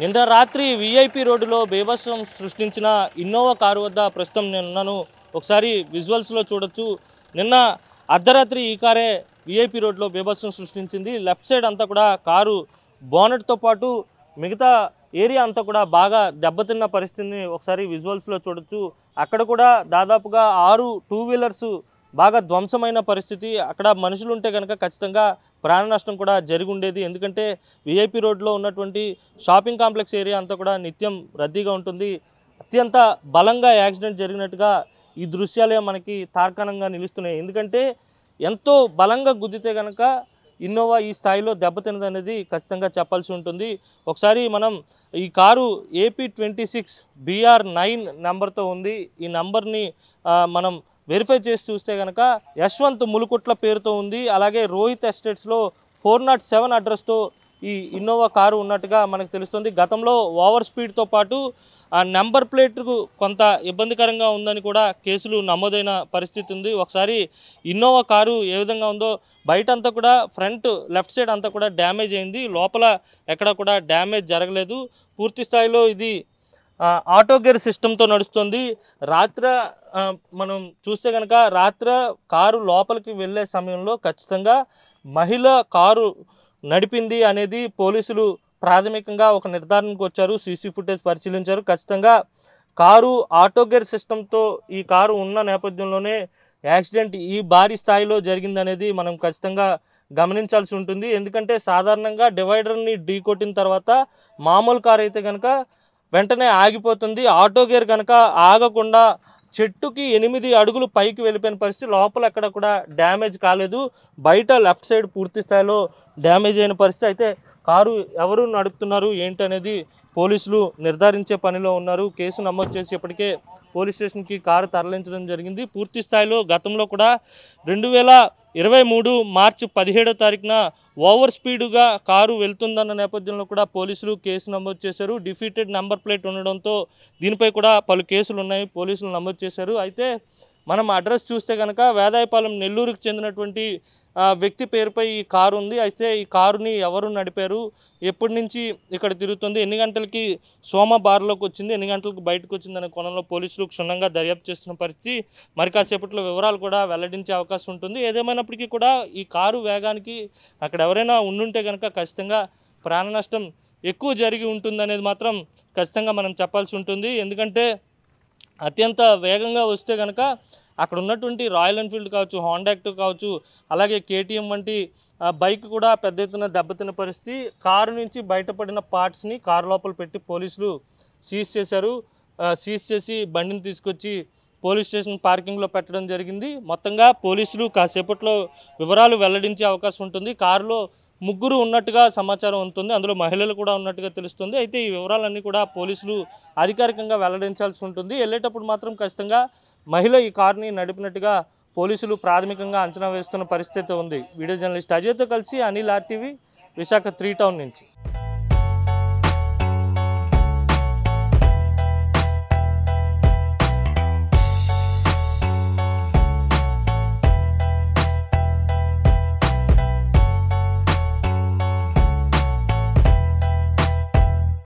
నిన్న రాత్రి విఐపి రోడ్డులో బీభత్సం సృష్టించిన ఇన్నోవా కారు వద్ద ప్రస్తుతం నేను ఒకసారి విజువల్స్లో చూడొచ్చు నిన్న అర్ధరాత్రి ఈ కారే విఐపి రోడ్లో బీభత్సం సృష్టించింది లెఫ్ట్ సైడ్ అంతా కూడా కారు బోనట్తో పాటు మిగతా ఏరియా అంతా కూడా బాగా దెబ్బతిన్న పరిస్థితిని ఒకసారి విజువల్స్లో చూడొచ్చు అక్కడ కూడా దాదాపుగా ఆరు టూ వీలర్సు బాగా ధ్వంసమైన పరిస్థితి అక్కడ మనుషులు ఉంటే కనుక ఖచ్చితంగా ప్రాణ నష్టం కూడా జరిగి ఉండేది ఎందుకంటే విఐపి రోడ్లో ఉన్నటువంటి షాపింగ్ కాంప్లెక్స్ ఏరియా అంతా కూడా నిత్యం రద్దీగా ఉంటుంది అత్యంత బలంగా యాక్సిడెంట్ జరిగినట్టుగా ఈ దృశ్యాలే మనకి తార్కాణంగా నిలుస్తున్నాయి ఎందుకంటే ఎంతో బలంగా గుద్దితే కనుక ఇన్నోవా ఈ స్థాయిలో దెబ్బతినది అనేది ఖచ్చితంగా చెప్పాల్సి ఉంటుంది ఒకసారి మనం ఈ car AP twenty six B R నెంబర్తో ఉంది ఈ నెంబర్ని మనం వెరిఫై చేసి చూస్తే కనుక యశ్వంత్ ములుకుట్ల పేరుతో ఉంది అలాగే రోహిత్ ఎస్టేట్స్లో ఫోర్ నాట్ సెవెన్ అడ్రస్తో ఈ ఇన్నోవా కారు ఉన్నట్టుగా మనకు తెలుస్తుంది గతంలో ఓవర్ స్పీడ్తో పాటు ఆ నెంబర్ ప్లేట్కు కొంత ఇబ్బందికరంగా ఉందని కూడా కేసులు నమోదైన పరిస్థితి ఉంది ఒకసారి ఇన్నోవా కారు ఏ విధంగా ఉందో బయట అంతా కూడా ఫ్రంట్ లెఫ్ట్ సైడ్ అంతా కూడా డ్యామేజ్ అయింది లోపల ఎక్కడ కూడా డ్యామేజ్ జరగలేదు పూర్తి స్థాయిలో ఇది ఆటో గేర్ సిస్టంతో నడుస్తుంది రాత్ర మనం చూస్తే కనుక రాత్ర కారు లోపలికి వెళ్ళే సమయంలో ఖచ్చితంగా మహిళ కారు నడిపింది అనేది పోలీసులు ప్రాథమికంగా ఒక నిర్ధారణకు వచ్చారు సీసీ ఫుటేజ్ పరిశీలించారు ఖచ్చితంగా కారు ఆటో గేర్ సిస్టంతో ఈ కారు ఉన్న నేపథ్యంలోనే యాక్సిడెంట్ ఈ భారీ స్థాయిలో జరిగిందనేది మనం ఖచ్చితంగా గమనించాల్సి ఉంటుంది ఎందుకంటే సాధారణంగా డివైడర్ని ఢీ కొట్టిన తర్వాత మామూలు కారు అయితే కనుక వెంటనే ఆగిపోతుంది ఆటో గేర్ కనుక ఆగకుండా చెట్టుకి ఎనిమిది అడుగులు పైకి వెళ్ళిపోయిన పరిస్థితి లోపల ఎక్కడ కూడా డ్యామేజ్ కాలేదు బయట లెఫ్ట్ సైడ్ పూర్తి స్థాయిలో డ్యామేజ్ అయిన పరిస్థితి అయితే కారు ఎవరు నడుపుతున్నారు ఏంటనేది పోలీసులు నిర్ధారించే పనిలో ఉన్నారు కేసు నమోదు చేసి ఇప్పటికే పోలీస్ స్టేషన్కి కారు తరలించడం జరిగింది పూర్తి స్థాయిలో గతంలో కూడా రెండు వేల ఇరవై మూడు మార్చి పదిహేడో తారీఖున ఓవర్ స్పీడ్గా కారు వెళ్తుందన్న నేపథ్యంలో కూడా పోలీసులు కేసు నమోదు చేశారు డిఫీటెడ్ నెంబర్ ప్లేట్ ఉండడంతో దీనిపై కూడా పలు కేసులు ఉన్నాయి పోలీసులు నమోదు చేశారు అయితే మనం అడ్రస్ చూస్తే కనుక వేదాయపాలెం నెల్లూరుకు చెందినటువంటి వ్యక్తి పేరుపై ఈ కారు ఉంది అయితే ఈ కారుని ఎవరు నడిపారు ఎప్పటి నుంచి ఇక్కడ తిరుగుతుంది ఎన్ని గంటలకి సోమ బార్లోకి వచ్చింది ఎన్ని గంటలకు బయటకు వచ్చింది అనే కోణంలో పోలీసులు క్షుణ్ణంగా దర్యాప్తు చేస్తున్న పరిస్థితి మరి కాసేపట్లో వివరాలు కూడా వెల్లడించే అవకాశం ఉంటుంది ఏదేమైనప్పటికీ కూడా ఈ కారు వేగానికి అక్కడ ఎవరైనా ఉండుంటే కనుక ఖచ్చితంగా ప్రాణ నష్టం ఎక్కువ జరిగి అనేది మాత్రం ఖచ్చితంగా మనం చెప్పాల్సి ఉంటుంది ఎందుకంటే అత్యంత వేగంగా వస్తే కనుక అక్కడ ఉన్నటువంటి రాయల్ ఎన్ఫీల్డ్ కావచ్చు హాండాక్ట్ కావచ్చు అలాగే కేటీఎం వంటి బైక్ కూడా పెద్ద ఎత్తున దెబ్బతిన్న పరిస్థితి కారు నుంచి బయటపడిన పార్ట్స్ని కారు లోపల పెట్టి పోలీసులు సీజ్ చేశారు సీజ్ చేసి బండిని తీసుకొచ్చి పోలీస్ స్టేషన్ పార్కింగ్లో పెట్టడం జరిగింది మొత్తంగా పోలీసులు కాసేపట్లో వివరాలు వెల్లడించే అవకాశం ఉంటుంది కారులో ముగ్గురు ఉన్నట్టుగా సమాచారం ఉంటుంది అందులో మహిళలు కూడా ఉన్నట్టుగా తెలుస్తుంది అయితే ఈ వివరాలన్నీ కూడా పోలీసులు అధికారికంగా వెల్లడించాల్సి ఉంటుంది వెళ్ళేటప్పుడు మాత్రం ఖచ్చితంగా మహిళ ఈ కారుని నడిపినట్టుగా పోలీసులు ప్రాథమికంగా అంచనా వేస్తున్న పరిస్థితి ఉంది వీడియో జర్నలిస్ట్ అజయ్తో కలిసి Anil RTV Visakha three town నుంచి